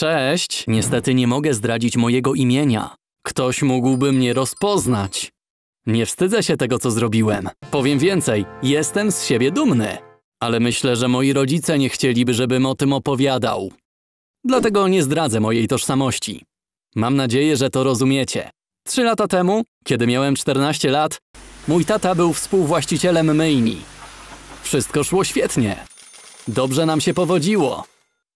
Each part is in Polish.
Cześć, niestety nie mogę zdradzić mojego imienia. Ktoś mógłby mnie rozpoznać. Nie wstydzę się tego, co zrobiłem. Powiem więcej, jestem z siebie dumny. Ale myślę, że moi rodzice nie chcieliby, żebym o tym opowiadał. Dlatego nie zdradzę mojej tożsamości. Mam nadzieję, że to rozumiecie. Trzy lata temu, kiedy miałem 14 lat, mój tata był współwłaścicielem myjni. Wszystko szło świetnie. Dobrze nam się powodziło.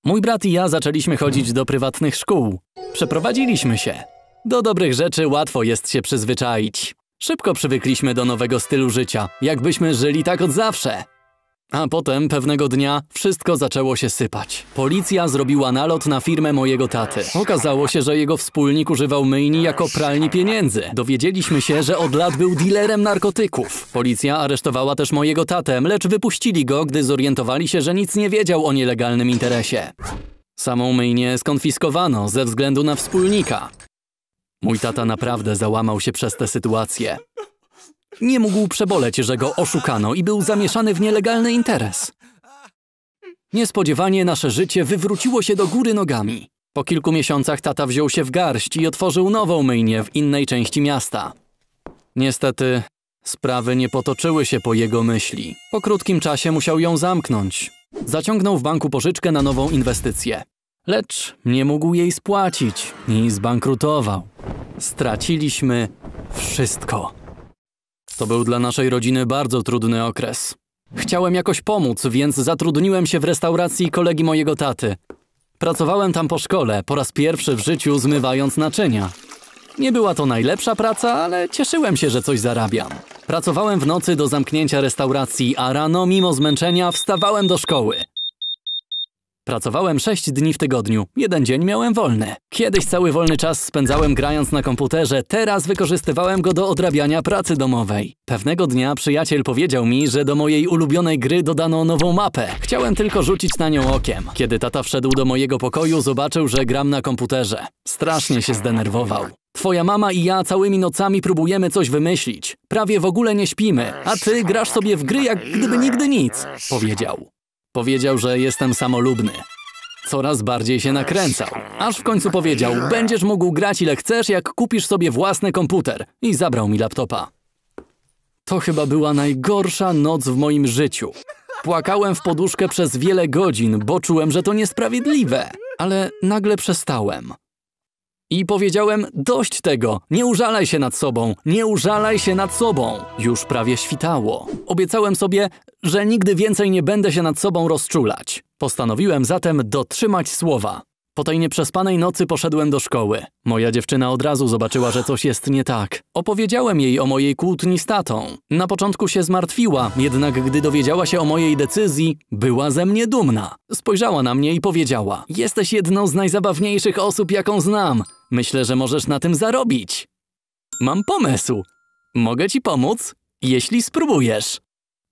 Mój brat i ja zaczęliśmy chodzić do prywatnych szkół. Przeprowadziliśmy się. Do dobrych rzeczy łatwo jest się przyzwyczaić. Szybko przywykliśmy do nowego stylu życia, jakbyśmy żyli tak od zawsze. A potem pewnego dnia wszystko zaczęło się sypać. Policja zrobiła nalot na firmę mojego taty. Okazało się, że jego wspólnik używał myjni jako pralni pieniędzy. Dowiedzieliśmy się, że od lat był dealerem narkotyków. Policja aresztowała też mojego tatę, lecz wypuścili go, gdy zorientowali się, że nic nie wiedział o nielegalnym interesie. Samą myjnię skonfiskowano ze względu na wspólnika. Mój tata naprawdę załamał się przez tę sytuację. Nie mógł przeboleć, że go oszukano i był zamieszany w nielegalny interes. Niespodziewanie nasze życie wywróciło się do góry nogami. Po kilku miesiącach tata wziął się w garść i otworzył nową myjnię w innej części miasta. Niestety, sprawy nie potoczyły się po jego myśli. Po krótkim czasie musiał ją zamknąć. Zaciągnął w banku pożyczkę na nową inwestycję. Lecz nie mógł jej spłacić i zbankrutował. Straciliśmy wszystko. To był dla naszej rodziny bardzo trudny okres. Chciałem jakoś pomóc, więc zatrudniłem się w restauracji kolegi mojego taty. Pracowałem tam po szkole, po raz pierwszy w życiu zmywając naczynia. Nie była to najlepsza praca, ale cieszyłem się, że coś zarabiam. Pracowałem w nocy do zamknięcia restauracji, a rano, mimo zmęczenia, wstawałem do szkoły. Pracowałem 6 dni w tygodniu, jeden dzień miałem wolny. Kiedyś cały wolny czas spędzałem grając na komputerze, teraz wykorzystywałem go do odrabiania pracy domowej. Pewnego dnia przyjaciel powiedział mi, że do mojej ulubionej gry dodano nową mapę. Chciałem tylko rzucić na nią okiem. Kiedy tata wszedł do mojego pokoju, zobaczył, że gram na komputerze. Strasznie się zdenerwował. Twoja mama i ja całymi nocami próbujemy coś wymyślić. Prawie w ogóle nie śpimy, a ty grasz sobie w gry jak gdyby nigdy nic, powiedział. Powiedział, że jestem samolubny. Coraz bardziej się nakręcał. Aż w końcu powiedział, będziesz mógł grać ile chcesz, jak kupisz sobie własny komputer. I zabrał mi laptopa. To chyba była najgorsza noc w moim życiu. Płakałem w poduszkę przez wiele godzin, bo czułem, że to niesprawiedliwe. Ale nagle przestałem. I powiedziałem, dość tego, nie użalaj się nad sobą, nie użalaj się nad sobą. Już prawie świtało. Obiecałem sobie, że nigdy więcej nie będę się nad sobą rozczulać. Postanowiłem zatem dotrzymać słowa. Po tej nieprzespanej nocy poszedłem do szkoły. Moja dziewczyna od razu zobaczyła, że coś jest nie tak. Opowiedziałem jej o mojej kłótni z tatą. Na początku się zmartwiła, jednak gdy dowiedziała się o mojej decyzji, była ze mnie dumna. Spojrzała na mnie i powiedziała: Jesteś jedną z najzabawniejszych osób, jaką znam. Myślę, że możesz na tym zarobić. Mam pomysł. Mogę ci pomóc, jeśli spróbujesz.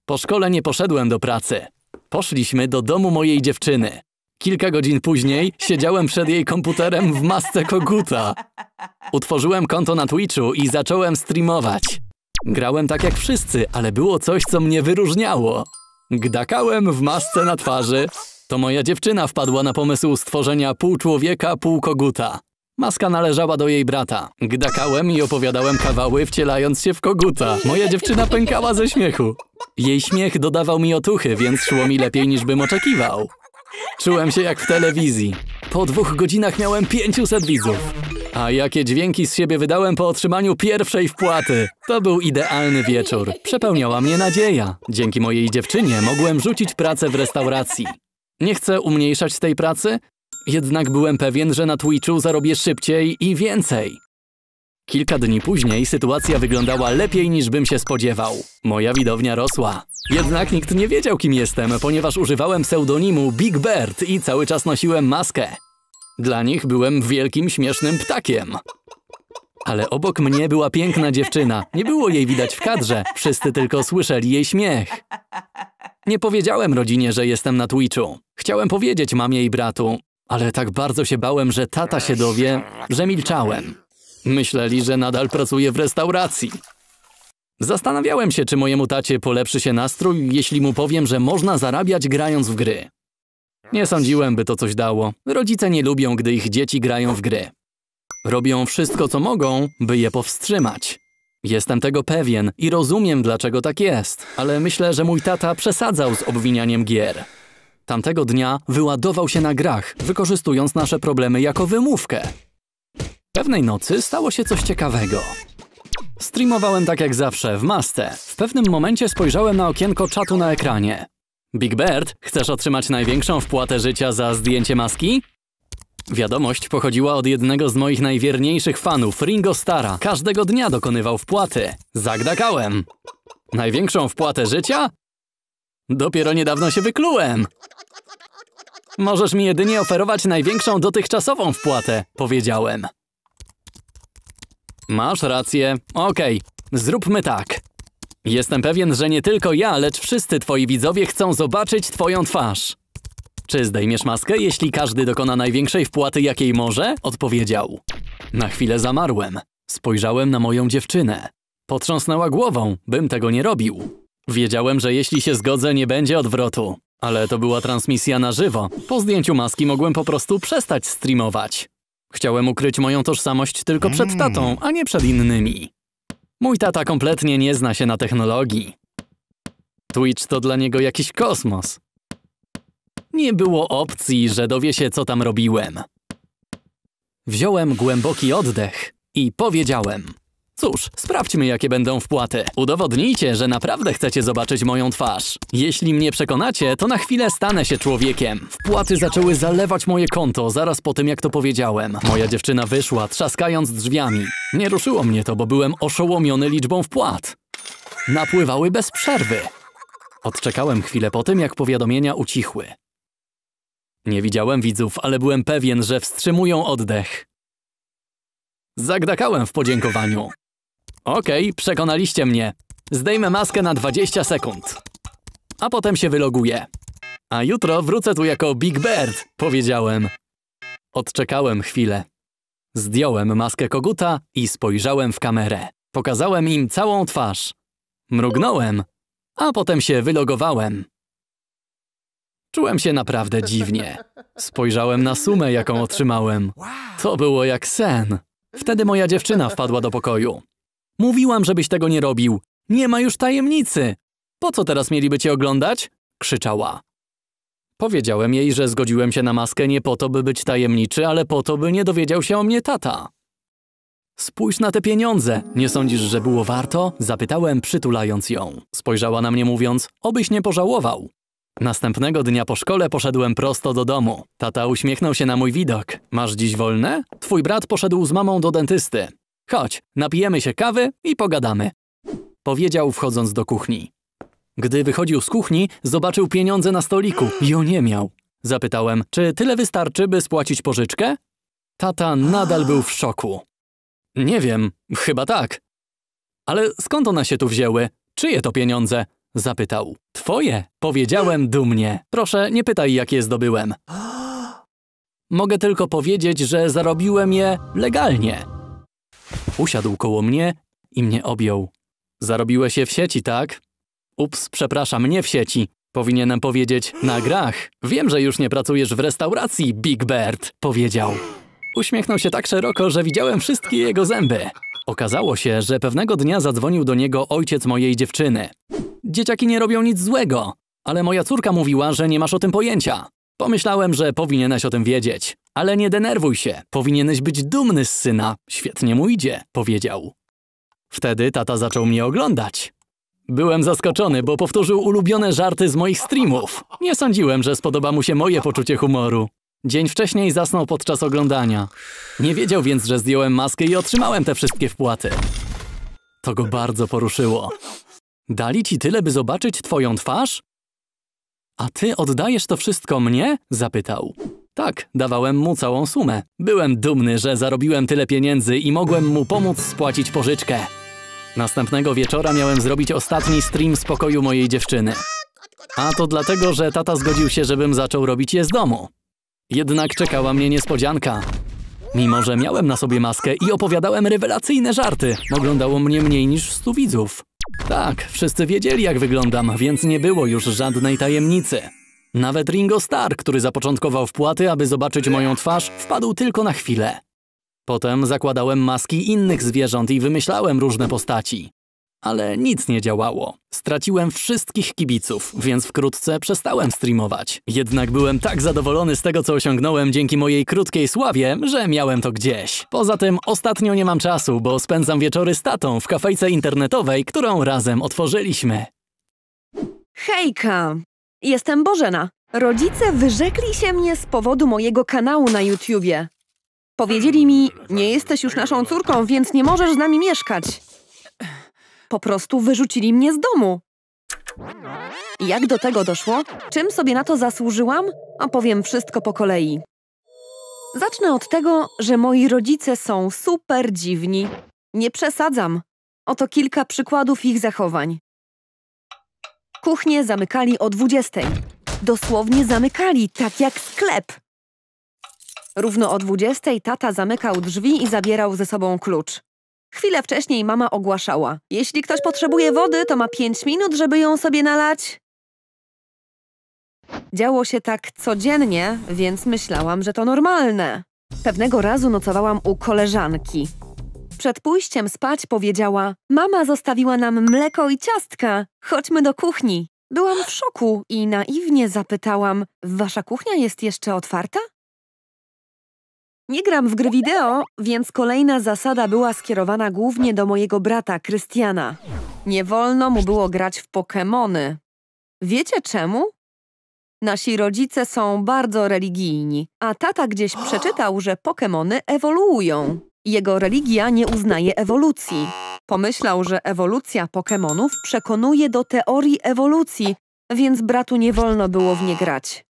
Po szkole nie poszedłem do pracy. Poszliśmy do domu mojej dziewczyny. Kilka godzin później siedziałem przed jej komputerem w masce koguta. Utworzyłem konto na Twitchu i zacząłem streamować. Grałem tak jak wszyscy, ale było coś, co mnie wyróżniało. Gdakałem w masce na twarzy. To moja dziewczyna wpadła na pomysł stworzenia pół człowieka, pół koguta. Maska należała do jej brata. Gdakałem i opowiadałem kawały, wcielając się w koguta. Moja dziewczyna pękała ze śmiechu. Jej śmiech dodawał mi otuchy, więc szło mi lepiej niż bym oczekiwał. Czułem się jak w telewizji. Po dwóch godzinach miałem 500 widzów. A jakie dźwięki z siebie wydałem po otrzymaniu pierwszej wpłaty. To był idealny wieczór. Przepełniała mnie nadzieja. Dzięki mojej dziewczynie mogłem rzucić pracę w restauracji. Nie chcę umniejszać tej pracy, jednak byłem pewien, że na Twitchu zarobię szybciej i więcej. Kilka dni później sytuacja wyglądała lepiej niż bym się spodziewał. Moja widownia rosła. Jednak nikt nie wiedział kim jestem, ponieważ używałem pseudonimu Big Bird i cały czas nosiłem maskę. Dla nich byłem wielkim śmiesznym ptakiem. Ale obok mnie była piękna dziewczyna. Nie było jej widać w kadrze. Wszyscy tylko słyszeli jej śmiech. Nie powiedziałem rodzinie, że jestem na Twitchu. Chciałem powiedzieć mamie i bratu, ale tak bardzo się bałem, że tata się dowie, że milczałem. Myśleli, że nadal pracuję w restauracji. Zastanawiałem się, czy mojemu tacie polepszy się nastrój, jeśli mu powiem, że można zarabiać grając w gry. Nie sądziłem, by to coś dało. Rodzice nie lubią, gdy ich dzieci grają w gry. Robią wszystko, co mogą, by je powstrzymać. Jestem tego pewien i rozumiem, dlaczego tak jest, ale myślę, że mój tata przesadzał z obwinianiem gier. Tamtego dnia wyładował się na grach, wykorzystując nasze problemy jako wymówkę. Pewnej nocy stało się coś ciekawego. Streamowałem tak jak zawsze, w masce. W pewnym momencie spojrzałem na okienko czatu na ekranie. Big Bird, chcesz otrzymać największą wpłatę życia za zdjęcie maski? Wiadomość pochodziła od jednego z moich najwierniejszych fanów, Ringo Stara. Każdego dnia dokonywał wpłaty. Zagdakałem. Największą wpłatę życia? Dopiero niedawno się wyklułem. Możesz mi jedynie oferować największą dotychczasową wpłatę, powiedziałem. Masz rację. Okej, okay. zróbmy tak. Jestem pewien, że nie tylko ja, lecz wszyscy twoi widzowie chcą zobaczyć twoją twarz. Czy zdejmiesz maskę, jeśli każdy dokona największej wpłaty, jakiej może? Odpowiedział. Na chwilę zamarłem. Spojrzałem na moją dziewczynę. Potrząsnęła głową, bym tego nie robił. Wiedziałem, że jeśli się zgodzę, nie będzie odwrotu. Ale to była transmisja na żywo. Po zdjęciu maski mogłem po prostu przestać streamować. Chciałem ukryć moją tożsamość tylko przed mm. tatą, a nie przed innymi. Mój tata kompletnie nie zna się na technologii. Twitch to dla niego jakiś kosmos. Nie było opcji, że dowie się, co tam robiłem. Wziąłem głęboki oddech i powiedziałem. Cóż, sprawdźmy jakie będą wpłaty. Udowodnijcie, że naprawdę chcecie zobaczyć moją twarz. Jeśli mnie przekonacie, to na chwilę stanę się człowiekiem. Wpłaty zaczęły zalewać moje konto zaraz po tym jak to powiedziałem. Moja dziewczyna wyszła, trzaskając drzwiami. Nie ruszyło mnie to, bo byłem oszołomiony liczbą wpłat. Napływały bez przerwy. Odczekałem chwilę po tym, jak powiadomienia ucichły. Nie widziałem widzów, ale byłem pewien, że wstrzymują oddech. Zagdakałem w podziękowaniu. Okej, okay, przekonaliście mnie. Zdejmę maskę na 20 sekund. A potem się wyloguję. A jutro wrócę tu jako Big Bird, powiedziałem. Odczekałem chwilę. Zdjąłem maskę koguta i spojrzałem w kamerę. Pokazałem im całą twarz. Mrugnąłem, a potem się wylogowałem. Czułem się naprawdę dziwnie. Spojrzałem na sumę, jaką otrzymałem. To było jak sen. Wtedy moja dziewczyna wpadła do pokoju. Mówiłam, żebyś tego nie robił. Nie ma już tajemnicy. Po co teraz mieliby cię oglądać? Krzyczała. Powiedziałem jej, że zgodziłem się na maskę nie po to, by być tajemniczy, ale po to, by nie dowiedział się o mnie tata. Spójrz na te pieniądze. Nie sądzisz, że było warto? Zapytałem, przytulając ją. Spojrzała na mnie mówiąc, obyś nie pożałował. Następnego dnia po szkole poszedłem prosto do domu. Tata uśmiechnął się na mój widok. Masz dziś wolne? Twój brat poszedł z mamą do dentysty. Chodź, napijemy się kawy i pogadamy. Powiedział wchodząc do kuchni. Gdy wychodził z kuchni, zobaczył pieniądze na stoliku i o nie miał. Zapytałem, czy tyle wystarczy, by spłacić pożyczkę? Tata nadal był w szoku. Nie wiem, chyba tak. Ale skąd one się tu wzięły? Czyje to pieniądze? Zapytał. Twoje, powiedziałem dumnie. Proszę, nie pytaj, jak je zdobyłem. Mogę tylko powiedzieć, że zarobiłem je legalnie. Usiadł koło mnie i mnie objął. Zarobiłeś się w sieci, tak? Ups, przepraszam, nie w sieci. Powinienem powiedzieć na grach. Wiem, że już nie pracujesz w restauracji, Big Bird, powiedział. Uśmiechnął się tak szeroko, że widziałem wszystkie jego zęby. Okazało się, że pewnego dnia zadzwonił do niego ojciec mojej dziewczyny. Dzieciaki nie robią nic złego, ale moja córka mówiła, że nie masz o tym pojęcia. Pomyślałem, że powinieneś o tym wiedzieć. Ale nie denerwuj się, powinieneś być dumny z syna, świetnie mu idzie, powiedział. Wtedy tata zaczął mnie oglądać. Byłem zaskoczony, bo powtórzył ulubione żarty z moich streamów. Nie sądziłem, że spodoba mu się moje poczucie humoru. Dzień wcześniej zasnął podczas oglądania. Nie wiedział więc, że zdjąłem maskę i otrzymałem te wszystkie wpłaty. To go bardzo poruszyło. Dali ci tyle, by zobaczyć twoją twarz? A ty oddajesz to wszystko mnie? Zapytał. Tak, dawałem mu całą sumę. Byłem dumny, że zarobiłem tyle pieniędzy i mogłem mu pomóc spłacić pożyczkę. Następnego wieczora miałem zrobić ostatni stream z pokoju mojej dziewczyny. A to dlatego, że tata zgodził się, żebym zaczął robić je z domu. Jednak czekała mnie niespodzianka. Mimo, że miałem na sobie maskę i opowiadałem rewelacyjne żarty, oglądało mnie mniej niż stu widzów. Tak, wszyscy wiedzieli jak wyglądam, więc nie było już żadnej tajemnicy. Nawet Ringo Starr, który zapoczątkował wpłaty, aby zobaczyć moją twarz, wpadł tylko na chwilę. Potem zakładałem maski innych zwierząt i wymyślałem różne postaci. Ale nic nie działało. Straciłem wszystkich kibiców, więc wkrótce przestałem streamować. Jednak byłem tak zadowolony z tego, co osiągnąłem dzięki mojej krótkiej sławie, że miałem to gdzieś. Poza tym ostatnio nie mam czasu, bo spędzam wieczory z tatą w kafejce internetowej, którą razem otworzyliśmy. Hejka! Jestem Bożena. Rodzice wyrzekli się mnie z powodu mojego kanału na YouTubie. Powiedzieli mi, nie jesteś już naszą córką, więc nie możesz z nami mieszkać. Po prostu wyrzucili mnie z domu. Jak do tego doszło? Czym sobie na to zasłużyłam? Opowiem wszystko po kolei. Zacznę od tego, że moi rodzice są super dziwni. Nie przesadzam. Oto kilka przykładów ich zachowań. Kuchnie zamykali o 20. Dosłownie zamykali, tak jak sklep. Równo o 20 tata zamykał drzwi i zabierał ze sobą klucz. Chwilę wcześniej mama ogłaszała. Jeśli ktoś potrzebuje wody, to ma 5 minut, żeby ją sobie nalać. Działo się tak codziennie, więc myślałam, że to normalne. Pewnego razu nocowałam u koleżanki przed pójściem spać powiedziała: Mama zostawiła nam mleko i ciastka, chodźmy do kuchni. Byłam w szoku i naiwnie zapytałam: Wasza kuchnia jest jeszcze otwarta? Nie gram w gry wideo, więc kolejna zasada była skierowana głównie do mojego brata, Krystiana. Nie wolno mu było grać w Pokémony. Wiecie czemu? Nasi rodzice są bardzo religijni, a tata gdzieś przeczytał, że Pokémony ewoluują. Jego religia nie uznaje ewolucji. Pomyślał, że ewolucja Pokémonów przekonuje do teorii ewolucji, więc bratu nie wolno było w nie grać.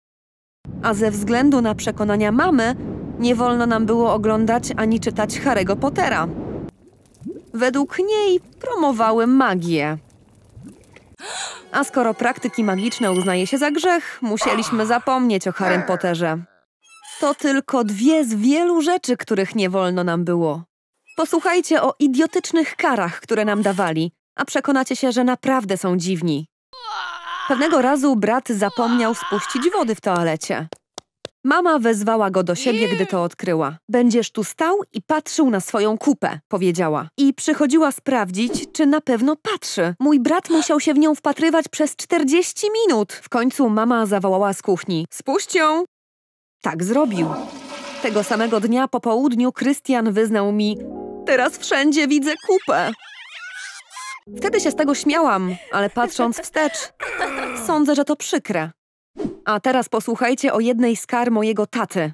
A ze względu na przekonania mamy, nie wolno nam było oglądać ani czytać Harry'ego Pottera. Według niej promowały magię. A skoro praktyki magiczne uznaje się za grzech, musieliśmy zapomnieć o Harrym Potterze. To tylko dwie z wielu rzeczy, których nie wolno nam było. Posłuchajcie o idiotycznych karach, które nam dawali, a przekonacie się, że naprawdę są dziwni. Pewnego razu brat zapomniał spuścić wody w toalecie. Mama wezwała go do siebie, gdy to odkryła. Będziesz tu stał i patrzył na swoją kupę, powiedziała. I przychodziła sprawdzić, czy na pewno patrzy. Mój brat musiał się w nią wpatrywać przez 40 minut. W końcu mama zawołała z kuchni. Spuść ją! Tak zrobił. Tego samego dnia po południu Krystian wyznał mi Teraz wszędzie widzę kupę. Wtedy się z tego śmiałam, ale patrząc wstecz, sądzę, że to przykre. A teraz posłuchajcie o jednej z kar mojego taty.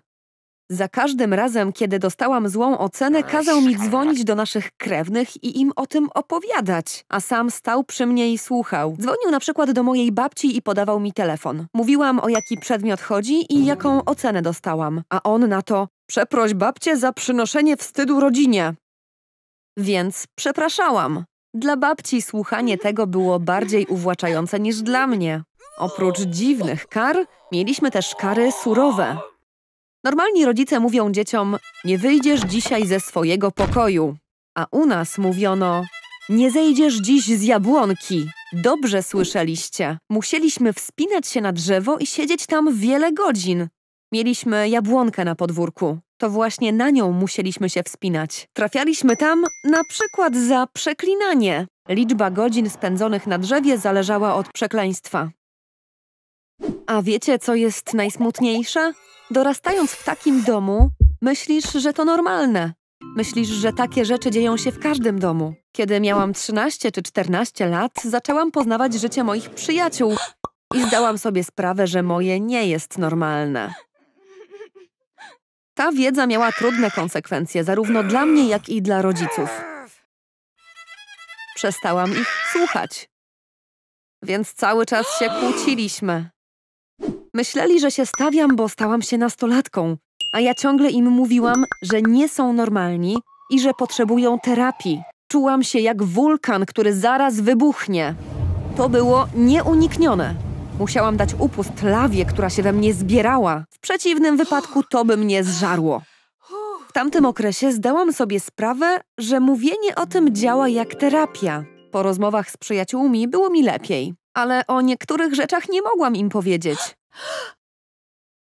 Za każdym razem, kiedy dostałam złą ocenę, kazał mi dzwonić do naszych krewnych i im o tym opowiadać, a sam stał przy mnie i słuchał. Dzwonił na przykład do mojej babci i podawał mi telefon. Mówiłam o jaki przedmiot chodzi i jaką ocenę dostałam, a on na to przeproś babcię za przynoszenie wstydu rodzinie. Więc przepraszałam. Dla babci słuchanie tego było bardziej uwłaczające niż dla mnie. Oprócz dziwnych kar, mieliśmy też kary surowe. Normalni rodzice mówią dzieciom: Nie wyjdziesz dzisiaj ze swojego pokoju. A u nas mówiono: Nie zejdziesz dziś z jabłonki. Dobrze słyszeliście. Musieliśmy wspinać się na drzewo i siedzieć tam wiele godzin. Mieliśmy jabłonkę na podwórku. To właśnie na nią musieliśmy się wspinać. Trafialiśmy tam na przykład za przeklinanie. Liczba godzin spędzonych na drzewie zależała od przekleństwa. A wiecie, co jest najsmutniejsze? Dorastając w takim domu, myślisz, że to normalne. Myślisz, że takie rzeczy dzieją się w każdym domu. Kiedy miałam 13 czy 14 lat, zaczęłam poznawać życie moich przyjaciół i zdałam sobie sprawę, że moje nie jest normalne. Ta wiedza miała trudne konsekwencje zarówno dla mnie, jak i dla rodziców. Przestałam ich słuchać. Więc cały czas się kłóciliśmy. Myśleli, że się stawiam, bo stałam się nastolatką, a ja ciągle im mówiłam, że nie są normalni i że potrzebują terapii. Czułam się jak wulkan, który zaraz wybuchnie. To było nieuniknione. Musiałam dać upust lawie, która się we mnie zbierała. W przeciwnym wypadku to by mnie zżarło. W tamtym okresie zdałam sobie sprawę, że mówienie o tym działa jak terapia. Po rozmowach z przyjaciółmi było mi lepiej, ale o niektórych rzeczach nie mogłam im powiedzieć.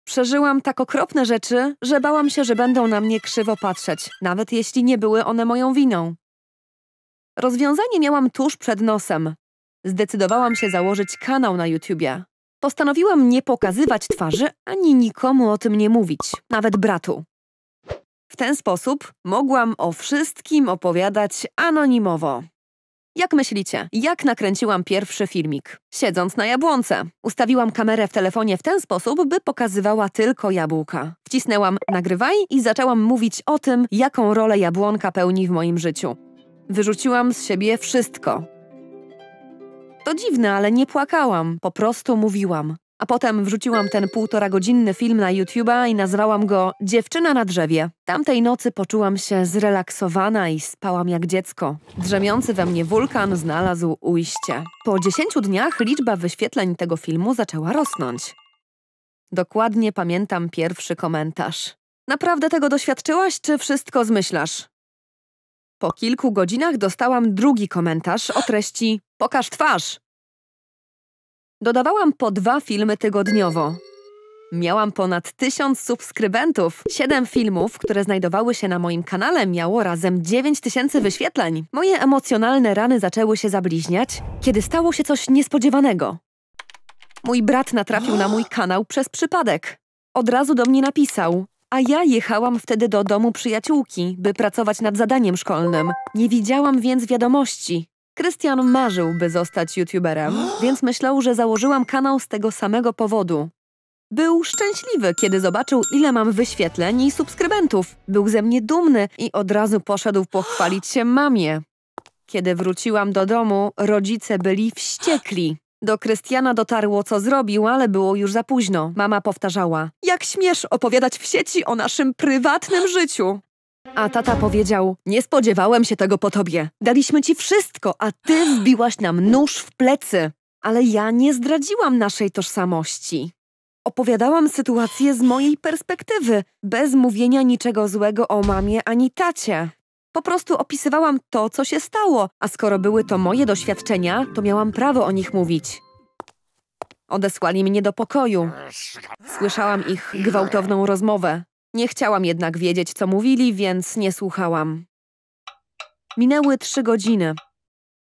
Przeżyłam tak okropne rzeczy, że bałam się, że będą na mnie krzywo patrzeć, nawet jeśli nie były one moją winą. Rozwiązanie miałam tuż przed nosem. Zdecydowałam się założyć kanał na YouTubie. Postanowiłam nie pokazywać twarzy ani nikomu o tym nie mówić, nawet bratu. W ten sposób mogłam o wszystkim opowiadać anonimowo. Jak myślicie, jak nakręciłam pierwszy filmik? Siedząc na jabłonce. Ustawiłam kamerę w telefonie w ten sposób, by pokazywała tylko jabłka. Wcisnęłam nagrywaj i zaczęłam mówić o tym, jaką rolę jabłonka pełni w moim życiu. Wyrzuciłam z siebie wszystko. To dziwne, ale nie płakałam, po prostu mówiłam. A potem wrzuciłam ten półtora godzinny film na YouTube'a i nazwałam go Dziewczyna na drzewie. Tamtej nocy poczułam się zrelaksowana i spałam jak dziecko. Drzemiący we mnie wulkan znalazł ujście. Po 10 dniach liczba wyświetleń tego filmu zaczęła rosnąć. Dokładnie pamiętam pierwszy komentarz. Naprawdę tego doświadczyłaś, czy wszystko zmyślasz? Po kilku godzinach dostałam drugi komentarz o treści Pokaż twarz! Dodawałam po dwa filmy tygodniowo. Miałam ponad tysiąc subskrybentów. Siedem filmów, które znajdowały się na moim kanale, miało razem dziewięć tysięcy wyświetleń. Moje emocjonalne rany zaczęły się zabliźniać, kiedy stało się coś niespodziewanego. Mój brat natrafił na mój kanał przez przypadek. Od razu do mnie napisał, a ja jechałam wtedy do domu przyjaciółki, by pracować nad zadaniem szkolnym. Nie widziałam więc wiadomości. Krystian marzył, by zostać youtuberem, więc myślał, że założyłam kanał z tego samego powodu. Był szczęśliwy, kiedy zobaczył, ile mam wyświetleń i subskrybentów. Był ze mnie dumny i od razu poszedł pochwalić się mamie. Kiedy wróciłam do domu, rodzice byli wściekli. Do Krystiana dotarło, co zrobił, ale było już za późno. Mama powtarzała: Jak śmiesz opowiadać w sieci o naszym prywatnym życiu? A tata powiedział, nie spodziewałem się tego po tobie. Daliśmy ci wszystko, a ty wbiłaś nam nóż w plecy. Ale ja nie zdradziłam naszej tożsamości. Opowiadałam sytuację z mojej perspektywy, bez mówienia niczego złego o mamie ani tacie. Po prostu opisywałam to, co się stało, a skoro były to moje doświadczenia, to miałam prawo o nich mówić. Odesłali mnie do pokoju. Słyszałam ich gwałtowną rozmowę. Nie chciałam jednak wiedzieć, co mówili, więc nie słuchałam. Minęły trzy godziny.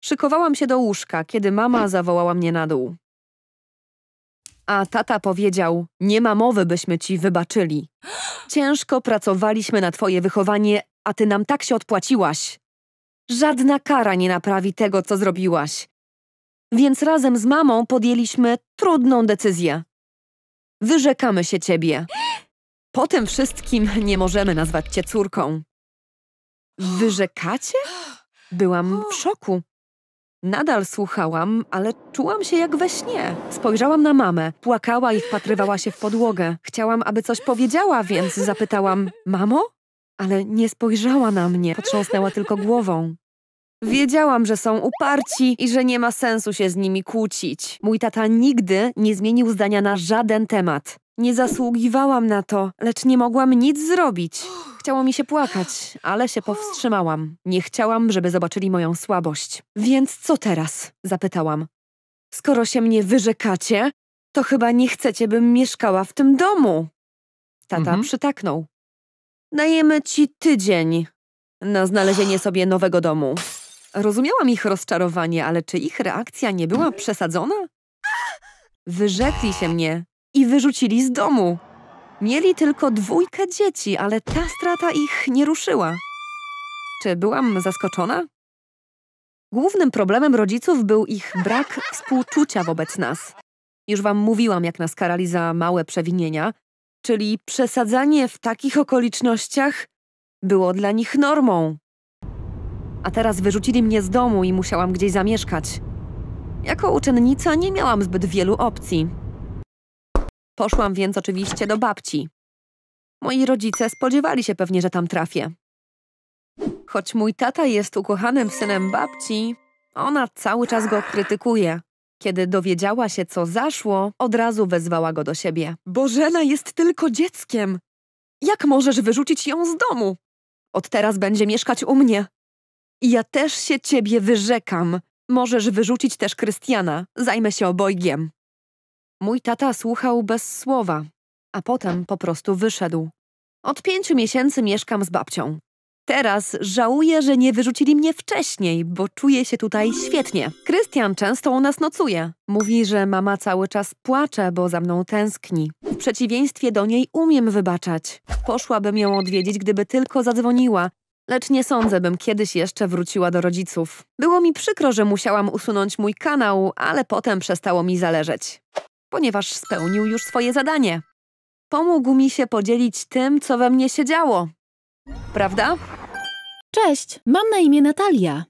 Szykowałam się do łóżka, kiedy mama zawołała mnie na dół. A tata powiedział, nie ma mowy, byśmy ci wybaczyli. Ciężko pracowaliśmy na twoje wychowanie, a ty nam tak się odpłaciłaś. Żadna kara nie naprawi tego, co zrobiłaś. Więc razem z mamą podjęliśmy trudną decyzję. Wyrzekamy się ciebie. Po tym wszystkim nie możemy nazwać cię córką. Wyrzekacie? Byłam w szoku. Nadal słuchałam, ale czułam się jak we śnie. Spojrzałam na mamę. Płakała i wpatrywała się w podłogę. Chciałam, aby coś powiedziała, więc zapytałam: Mamo? Ale nie spojrzała na mnie, potrząsnęła tylko głową. Wiedziałam, że są uparci i że nie ma sensu się z nimi kłócić. Mój tata nigdy nie zmienił zdania na żaden temat. Nie zasługiwałam na to, lecz nie mogłam nic zrobić. Chciało mi się płakać, ale się powstrzymałam. Nie chciałam, żeby zobaczyli moją słabość. Więc co teraz? zapytałam. Skoro się mnie wyrzekacie, to chyba nie chcecie, bym mieszkała w tym domu. Tata mhm. przytaknął. Dajemy ci tydzień na znalezienie sobie nowego domu. Rozumiałam ich rozczarowanie, ale czy ich reakcja nie była przesadzona? Wyrzekli się mnie, i wyrzucili z domu. Mieli tylko dwójkę dzieci, ale ta strata ich nie ruszyła. Czy byłam zaskoczona? Głównym problemem rodziców był ich brak współczucia wobec nas. Już wam mówiłam, jak nas karali za małe przewinienia, czyli przesadzanie w takich okolicznościach było dla nich normą. A teraz wyrzucili mnie z domu i musiałam gdzieś zamieszkać. Jako uczennica nie miałam zbyt wielu opcji. Poszłam więc oczywiście do babci. Moi rodzice spodziewali się pewnie, że tam trafię. Choć mój tata jest ukochanym synem babci, ona cały czas go krytykuje. Kiedy dowiedziała się, co zaszło, od razu wezwała go do siebie. Bożena jest tylko dzieckiem! Jak możesz wyrzucić ją z domu? Od teraz będzie mieszkać u mnie. ja też się ciebie wyrzekam. Możesz wyrzucić też Krystiana. Zajmę się obojgiem. Mój tata słuchał bez słowa, a potem po prostu wyszedł. Od pięciu miesięcy mieszkam z babcią. Teraz żałuję, że nie wyrzucili mnie wcześniej, bo czuję się tutaj świetnie. Krystian często u nas nocuje. Mówi, że mama cały czas płacze, bo za mną tęskni. W przeciwieństwie do niej umiem wybaczać. Poszłabym ją odwiedzić, gdyby tylko zadzwoniła, lecz nie sądzę, bym kiedyś jeszcze wróciła do rodziców. Było mi przykro, że musiałam usunąć mój kanał, ale potem przestało mi zależeć ponieważ spełnił już swoje zadanie. Pomógł mi się podzielić tym, co we mnie się działo. Prawda? Cześć, mam na imię Natalia.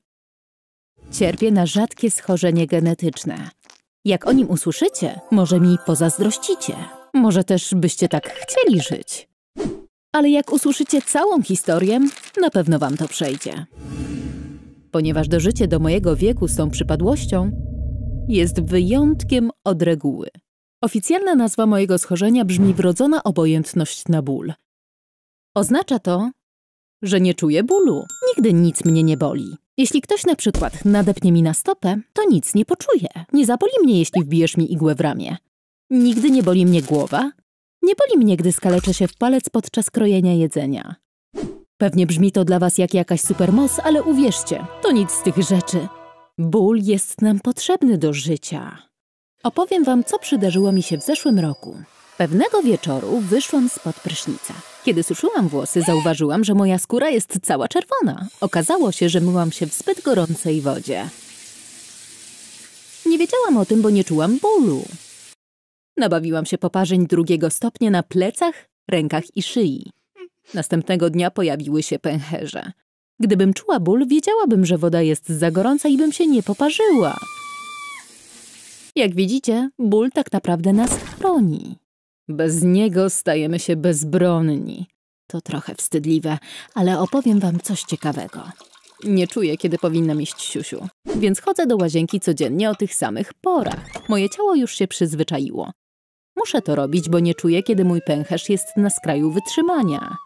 Cierpię na rzadkie schorzenie genetyczne. Jak o nim usłyszycie, może mi pozazdrościcie. Może też byście tak chcieli żyć. Ale jak usłyszycie całą historię, na pewno wam to przejdzie. Ponieważ dożycie do mojego wieku z tą przypadłością, jest wyjątkiem od reguły. Oficjalna nazwa mojego schorzenia brzmi wrodzona obojętność na ból. Oznacza to, że nie czuję bólu. Nigdy nic mnie nie boli. Jeśli ktoś na przykład nadepnie mi na stopę, to nic nie poczuję. Nie zaboli mnie, jeśli wbijesz mi igłę w ramię. Nigdy nie boli mnie głowa. Nie boli mnie, gdy skaleczę się w palec podczas krojenia jedzenia. Pewnie brzmi to dla was jak jakaś supermos, ale uwierzcie, to nic z tych rzeczy. Ból jest nam potrzebny do życia. Opowiem Wam, co przydarzyło mi się w zeszłym roku. Pewnego wieczoru wyszłam spod prysznica. Kiedy suszyłam włosy, zauważyłam, że moja skóra jest cała czerwona. Okazało się, że myłam się w zbyt gorącej wodzie. Nie wiedziałam o tym, bo nie czułam bólu. Nabawiłam się poparzeń drugiego stopnia na plecach, rękach i szyi. Następnego dnia pojawiły się pęcherze. Gdybym czuła ból, wiedziałabym, że woda jest za gorąca i bym się nie poparzyła. Jak widzicie, ból tak naprawdę nas chroni. Bez niego stajemy się bezbronni. To trochę wstydliwe, ale opowiem wam coś ciekawego. Nie czuję, kiedy powinnam iść siusiu, więc chodzę do łazienki codziennie o tych samych porach. Moje ciało już się przyzwyczaiło. Muszę to robić, bo nie czuję, kiedy mój pęcherz jest na skraju wytrzymania.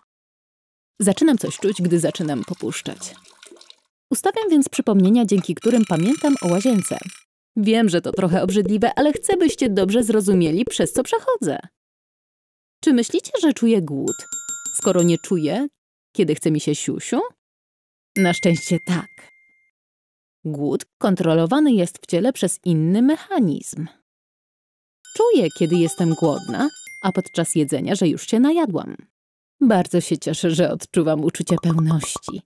Zaczynam coś czuć, gdy zaczynam popuszczać. Ustawiam więc przypomnienia, dzięki którym pamiętam o łazience. Wiem, że to trochę obrzydliwe, ale chcę, byście dobrze zrozumieli, przez co przechodzę. Czy myślicie, że czuję głód, skoro nie czuję, kiedy chce mi się siusiu? Na szczęście tak. Głód kontrolowany jest w ciele przez inny mechanizm. Czuję, kiedy jestem głodna, a podczas jedzenia, że już się najadłam. Bardzo się cieszę, że odczuwam uczucie pełności.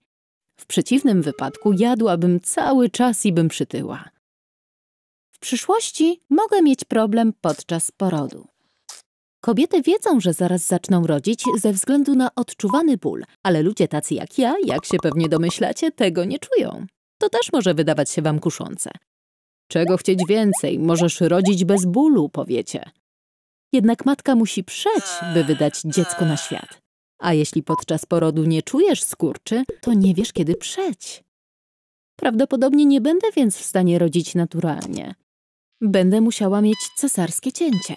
W przeciwnym wypadku jadłabym cały czas i bym przytyła przyszłości mogę mieć problem podczas porodu. Kobiety wiedzą, że zaraz zaczną rodzić ze względu na odczuwany ból, ale ludzie tacy jak ja, jak się pewnie domyślacie, tego nie czują. To też może wydawać się wam kuszące. Czego chcieć więcej? Możesz rodzić bez bólu, powiecie. Jednak matka musi przeć, by wydać dziecko na świat. A jeśli podczas porodu nie czujesz skurczy, to nie wiesz, kiedy przeć. Prawdopodobnie nie będę więc w stanie rodzić naturalnie. Będę musiała mieć cesarskie cięcie.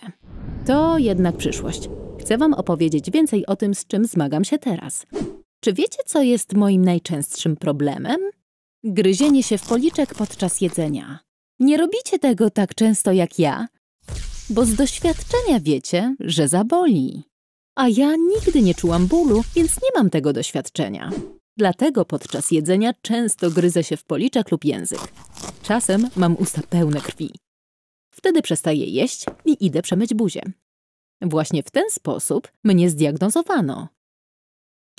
To jednak przyszłość. Chcę Wam opowiedzieć więcej o tym, z czym zmagam się teraz. Czy wiecie, co jest moim najczęstszym problemem? Gryzienie się w policzek podczas jedzenia. Nie robicie tego tak często jak ja, bo z doświadczenia wiecie, że zaboli. A ja nigdy nie czułam bólu, więc nie mam tego doświadczenia. Dlatego podczas jedzenia często gryzę się w policzek lub język. Czasem mam usta pełne krwi. Wtedy przestaję jeść i idę przemyć buzię. Właśnie w ten sposób mnie zdiagnozowano.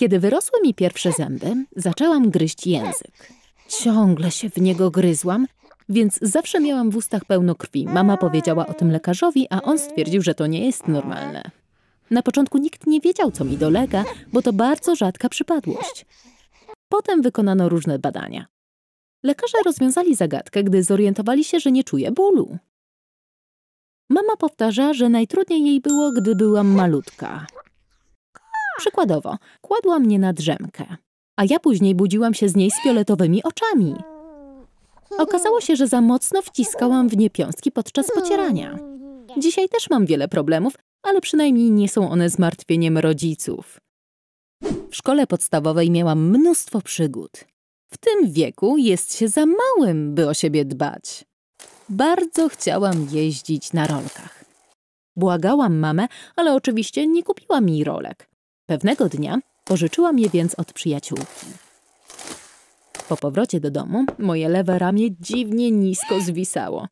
Kiedy wyrosły mi pierwsze zęby, zaczęłam gryźć język. Ciągle się w niego gryzłam, więc zawsze miałam w ustach pełno krwi. Mama powiedziała o tym lekarzowi, a on stwierdził, że to nie jest normalne. Na początku nikt nie wiedział, co mi dolega, bo to bardzo rzadka przypadłość. Potem wykonano różne badania. Lekarze rozwiązali zagadkę, gdy zorientowali się, że nie czuję bólu. Mama powtarza, że najtrudniej jej było, gdy byłam malutka. Przykładowo, kładła mnie na drzemkę, a ja później budziłam się z niej z fioletowymi oczami. Okazało się, że za mocno wciskałam w nie podczas pocierania. Dzisiaj też mam wiele problemów, ale przynajmniej nie są one zmartwieniem rodziców. W szkole podstawowej miałam mnóstwo przygód. W tym wieku jest się za małym, by o siebie dbać. Bardzo chciałam jeździć na rolkach. Błagałam mamę, ale oczywiście nie kupiła mi rolek. Pewnego dnia pożyczyłam je więc od przyjaciółki. Po powrocie do domu moje lewe ramię dziwnie nisko zwisało.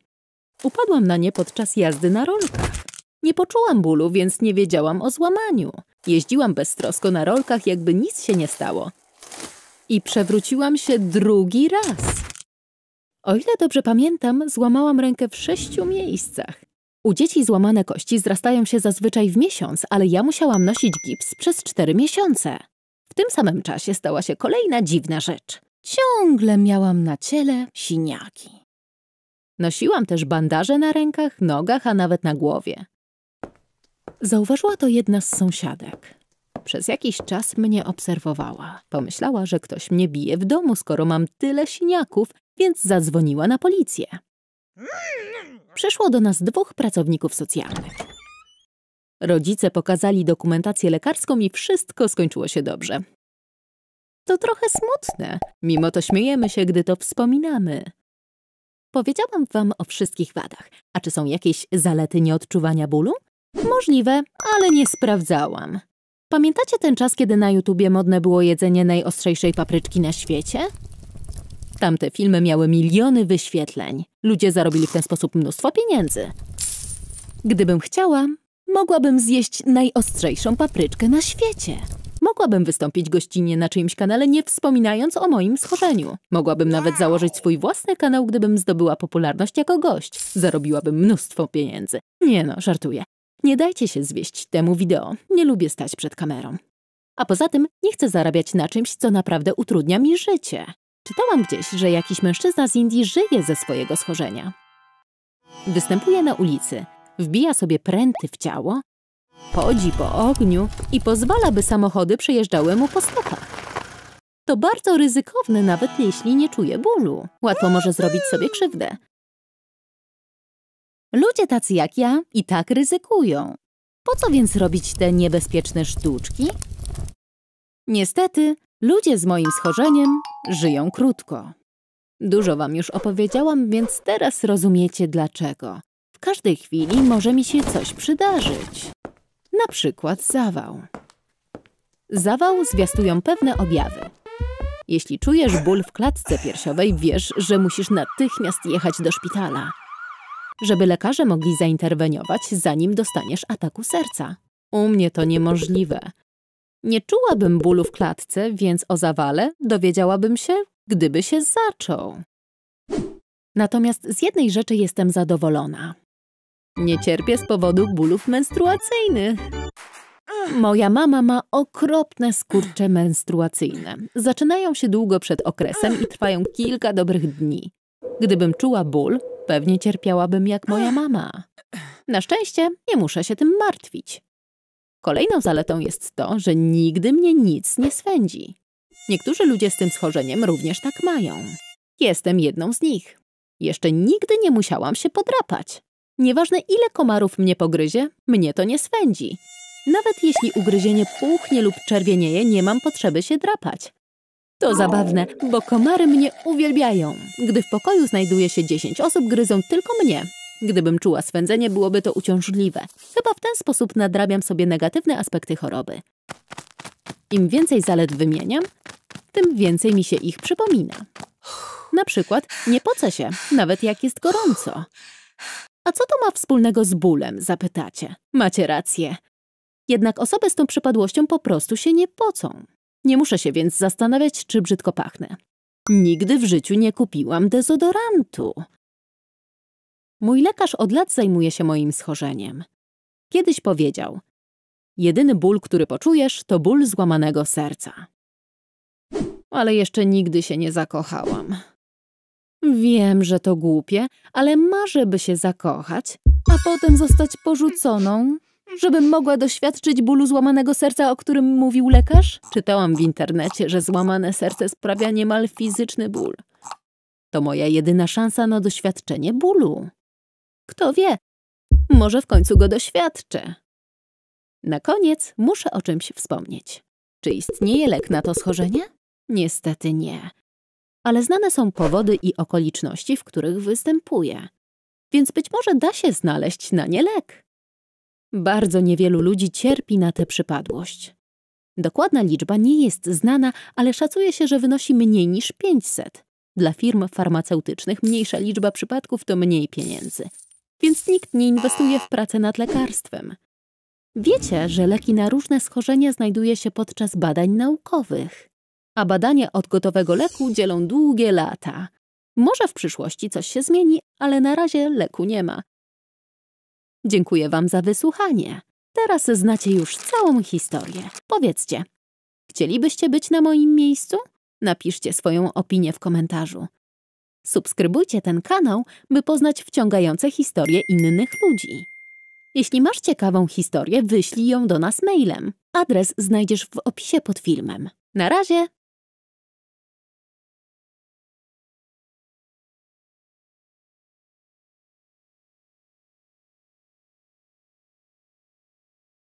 Upadłam na nie podczas jazdy na rolkach. Nie poczułam bólu, więc nie wiedziałam o złamaniu. Jeździłam beztrosko na rolkach, jakby nic się nie stało. I przewróciłam się drugi raz. O ile dobrze pamiętam, złamałam rękę w sześciu miejscach. U dzieci złamane kości zrastają się zazwyczaj w miesiąc, ale ja musiałam nosić gips przez cztery miesiące. W tym samym czasie stała się kolejna dziwna rzecz. Ciągle miałam na ciele siniaki. Nosiłam też bandaże na rękach, nogach, a nawet na głowie. Zauważyła to jedna z sąsiadek. Przez jakiś czas mnie obserwowała. Pomyślała, że ktoś mnie bije w domu, skoro mam tyle siniaków więc zadzwoniła na policję. Przyszło do nas dwóch pracowników socjalnych. Rodzice pokazali dokumentację lekarską i wszystko skończyło się dobrze. To trochę smutne, mimo to śmiejemy się, gdy to wspominamy. Powiedziałam wam o wszystkich wadach. A czy są jakieś zalety nieodczuwania bólu? Możliwe, ale nie sprawdzałam. Pamiętacie ten czas, kiedy na YouTubie modne było jedzenie najostrzejszej papryczki na świecie? Tamte filmy miały miliony wyświetleń. Ludzie zarobili w ten sposób mnóstwo pieniędzy. Gdybym chciała, mogłabym zjeść najostrzejszą papryczkę na świecie. Mogłabym wystąpić gościnnie na czyimś kanale, nie wspominając o moim schorzeniu. Mogłabym nawet założyć swój własny kanał, gdybym zdobyła popularność jako gość. Zarobiłabym mnóstwo pieniędzy. Nie no, żartuję. Nie dajcie się zwieść temu wideo. Nie lubię stać przed kamerą. A poza tym nie chcę zarabiać na czymś, co naprawdę utrudnia mi życie. Czytałam gdzieś, że jakiś mężczyzna z Indii żyje ze swojego schorzenia. Występuje na ulicy, wbija sobie pręty w ciało, chodzi po ogniu i pozwala, by samochody przejeżdżały mu po stopach. To bardzo ryzykowne, nawet jeśli nie czuje bólu. Łatwo może zrobić sobie krzywdę. Ludzie tacy jak ja i tak ryzykują. Po co więc robić te niebezpieczne sztuczki? Niestety, ludzie z moim schorzeniem żyją krótko. Dużo wam już opowiedziałam, więc teraz rozumiecie dlaczego. W każdej chwili może mi się coś przydarzyć. Na przykład zawał. Zawał zwiastują pewne objawy. Jeśli czujesz ból w klatce piersiowej, wiesz, że musisz natychmiast jechać do szpitala, żeby lekarze mogli zainterweniować, zanim dostaniesz ataku serca. U mnie to niemożliwe. Nie czułabym bólu w klatce, więc o zawale dowiedziałabym się, gdyby się zaczął. Natomiast z jednej rzeczy jestem zadowolona. Nie cierpię z powodu bólów menstruacyjnych. Moja mama ma okropne skurcze menstruacyjne. Zaczynają się długo przed okresem i trwają kilka dobrych dni. Gdybym czuła ból, pewnie cierpiałabym jak moja mama. Na szczęście nie muszę się tym martwić. Kolejną zaletą jest to, że nigdy mnie nic nie swędzi. Niektórzy ludzie z tym schorzeniem również tak mają. Jestem jedną z nich. Jeszcze nigdy nie musiałam się podrapać. Nieważne ile komarów mnie pogryzie, mnie to nie swędzi. Nawet jeśli ugryzienie puchnie lub czerwienieje, nie mam potrzeby się drapać. To zabawne, bo komary mnie uwielbiają. Gdy w pokoju znajduje się 10 osób, gryzą tylko mnie, Gdybym czuła swędzenie, byłoby to uciążliwe. Chyba w ten sposób nadrabiam sobie negatywne aspekty choroby. Im więcej zalet wymieniam, tym więcej mi się ich przypomina. Na przykład nie poce się, nawet jak jest gorąco. A co to ma wspólnego z bólem, zapytacie. Macie rację. Jednak osoby z tą przypadłością po prostu się nie pocą. Nie muszę się więc zastanawiać, czy brzydko pachnę. Nigdy w życiu nie kupiłam dezodorantu. Mój lekarz od lat zajmuje się moim schorzeniem. Kiedyś powiedział: Jedyny ból, który poczujesz, to ból złamanego serca. Ale jeszcze nigdy się nie zakochałam. Wiem, że to głupie, ale marzę, by się zakochać, a potem zostać porzuconą, żebym mogła doświadczyć bólu złamanego serca, o którym mówił lekarz? Czytałam w internecie, że złamane serce sprawia niemal fizyczny ból. To moja jedyna szansa na doświadczenie bólu. Kto wie, może w końcu go doświadczę. Na koniec muszę o czymś wspomnieć. Czy istnieje lek na to schorzenie? Niestety nie. Ale znane są powody i okoliczności, w których występuje. Więc być może da się znaleźć na nie lek. Bardzo niewielu ludzi cierpi na tę przypadłość. Dokładna liczba nie jest znana, ale szacuje się, że wynosi mniej niż 500. Dla firm farmaceutycznych mniejsza liczba przypadków to mniej pieniędzy więc nikt nie inwestuje w pracę nad lekarstwem. Wiecie, że leki na różne schorzenia znajduje się podczas badań naukowych, a badania od gotowego leku dzielą długie lata. Może w przyszłości coś się zmieni, ale na razie leku nie ma. Dziękuję Wam za wysłuchanie. Teraz znacie już całą historię. Powiedzcie, chcielibyście być na moim miejscu? Napiszcie swoją opinię w komentarzu. Subskrybujcie ten kanał, by poznać wciągające historie innych ludzi. Jeśli masz ciekawą historię, wyślij ją do nas mailem. Adres znajdziesz w opisie pod filmem. Na razie!